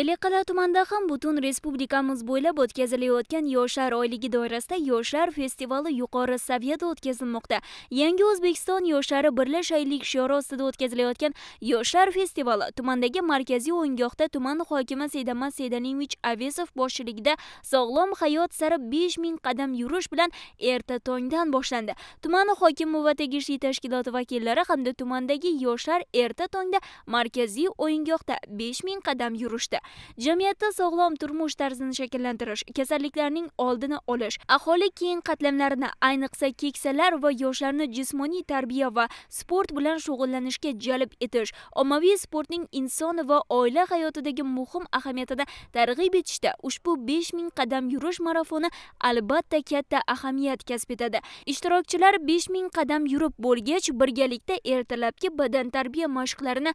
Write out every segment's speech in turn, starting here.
ellikqal'a tumanida ham butun respublikamiz bo'ylab o'tkazilayotgan yoshlar oyligi doirasida yoshlar festivali yuqori saviyada o'tkazilmoqda yangi o'zbekiston yoshlari birlash aylik shiori ostida o'tkazilayotgan yoshlar festivali tumandagi markaziy o'yingohda tuman hokimi seydamaz seydalimovich avesov boshchiligida sog'lom hayot sari 5000 qadam yurish bilan erta tongdan boshlandi tuman hokimi va tegishli tashkilot vakillari hamda tumandagi yoshlar erta tongda markaziy o'yingohda 5000 qadam yurishdi jamiyatda sog'lom turmush tarzini shakllantirish kasalliklarning oldini olish aholi keng qatlamlarini ayniqsa keksalar va yoshlarni jismoniy tarbiya va sport bilan shug'ullanishga jalb etish ommaviy sportning inson va oila hayotidagi muhim ahamiyatida targ'ib etishda ushbu 5000 qadam yurish marafoni albatta katta ahamiyat kasb etadi ishtirokchilar 5000 qadam yurib bo'lgach birgalikda ertalabki badan tarbiya mashqlarini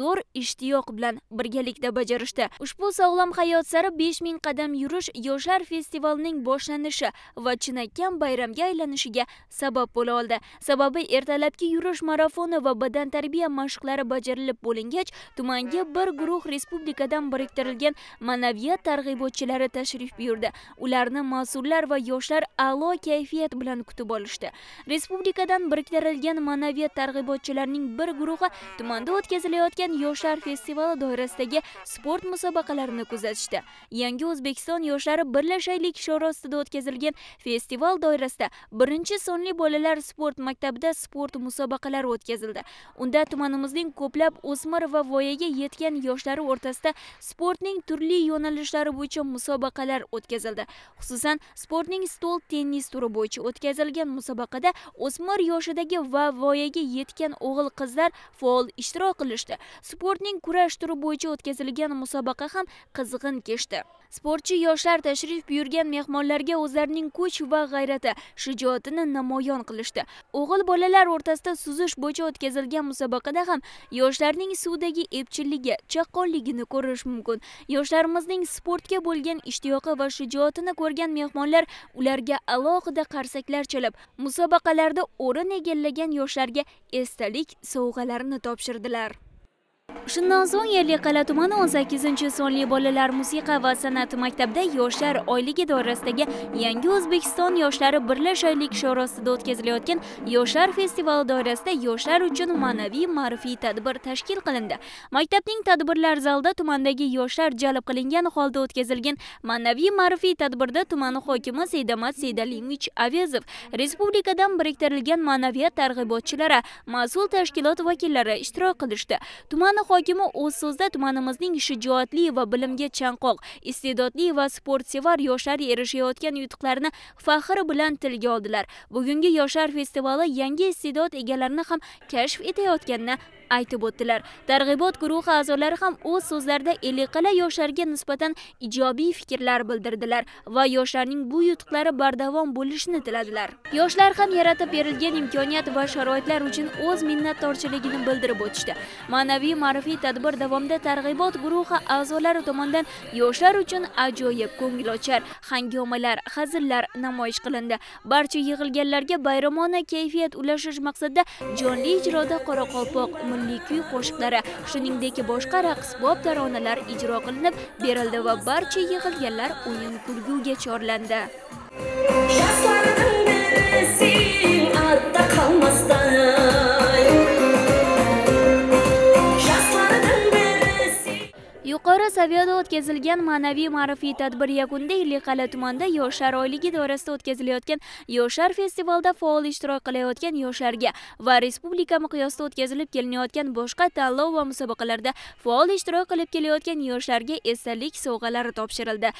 zo'r ishtiyoq bilan birgalikda bajarishdi ushbu sog'lom hayot sari 5000 qadam yurish yoshlar festivalining boshlanishi va chinakam bayramga aylanishiga sabab bo'la oldi sababi ertalabki yurish marafoni va badan tarbiya mashqlari bajarilib bo'lingach tumanga bir guruh respublikadan biriktirilgan ma'naviyat targ'ibotchilari tashrif buyurdi ularni mas'ullar va yoshlar a'lo kayfiyat bilan kutib olishdi respublikadan biriktirilgan ma'naviyat targ'ibotchilarining bir guruhi tumanda o'tkazilayotgan yoshlar festivali doirasidagi sport musobaqalarini kuzatishdi yangi o'zbekiston yoshlari birlashaylik shiori ostida o'tkazilgan festival doirasida birinchi sonli bolalar sport maktabida sport musobaqalari o'tkazildi unda tumanimizning ko'plab o'smir va voyaga yetgan yoshlari o'rtasida sportning turli yo'nalishlari bo'yicha musobaqalar o'tkazildi xususan sportning stol tennis turi bo'yicha o'tkazilgan musobaqada o'smir yoshidagi va voyaga yetgan o'g'il qizlar faol ishtirok qilishdi sportning kurash turi bo'yicha o'tkazilgan musobaqa musobaqa ham qizg'in kechdi sportchi yoshlar tashrif buyurgan mehmonlarga o'zlarining kuch va g'ayrati shijoatini namoyon qilishdi o'g'il bolalar o'rtasida suzish bo'yicha o'tkazilgan musobaqada ham yoshlarning suvdagi epchilligi chaqqonligini ko'rish mumkin yoshlarimizning sportga bo'lgan ishtiyoqi va shijoatini ko'rgan mehmonlar ularga alohida qarsaklar chalib musobaqalarda o'rin egallagan yoshlarga esdalik sovg'alarini topshirdilar shundan so'ng qala tumani 18 sonli bolalar musiqa va san'at maktabida yoshlar oyligi doirasidagi yangi o'zbekiston yoshlari birlash oylik shiori o'tkazilayotgan yoshlar festivali doirasida yoshlar uchun ma'naviy ma'rifiy tadbir tashkil qilindi maktabning tadbirlar zalida tumandagi yoshlar jalb qilingan holda o'tkazilgan ma'naviy ma'rifiy tadbirda tuman hokimi seydamat seydalimovich avezov respublikadan biriktirilgan ma'naviyat targ'ibotchilari mas'ul tashkilot vakillari ishtirok qilishdi tuman hokimi o'z so'zida tumanimizning shijoatli va bilimga chanqoq iste'dodli va sportsevar yoshlar erishayotgan yutuqlarini faxr bilan tilga oldilar bugungi yoshlar festivali yangi iste'dod egalarini ham kashf etayotganini aytib o'tdilar targ'ibot guruhi a'zolari ham o'z so'zlarida ellikqal'a yoshlarga nisbatan ijobiy fikrlar bildirdilar va yoshlarning bu yutuqlari bardavom bo'lishini tiladilar yoshlar ham yaratib berilgan imkoniyat va sharoitlar uchun o'z minnatdorchiligini bildirib o'tishdi ma'naviy ma'rifiy tadbir davomida targ'ibot guruhi a'zolari tomonidan yoshlar uchun ajoyib ko'ngilochar hangomalar hazillar namoyish qilindi barcha yig'ilganlarga bayramona kayfiyat ulashish maqsadida jonli ijroda qoraqalpoq mazmunli kuy qo'shiqlari shuningdek boshqa raqs bob taronalar ijro qilinib berildi va barcha yig'ilganlar o'yin kulguga chorlandi saviyada o'tkazilgan ma'naviy ma'rifiy tadbir yakunida ellikqal'a tumanida yoshlar oyligi doirasida o'tkazilayotgan yoshlar festivalida faol ishtirok qilayotgan yoshlarga va respublika miqyosida o'tkazilib kelinayotgan boshqa tanlov va musobaqalarda faol ishtirok qilib kelayotgan yoshlarga esdalik sovg'alari topshirildi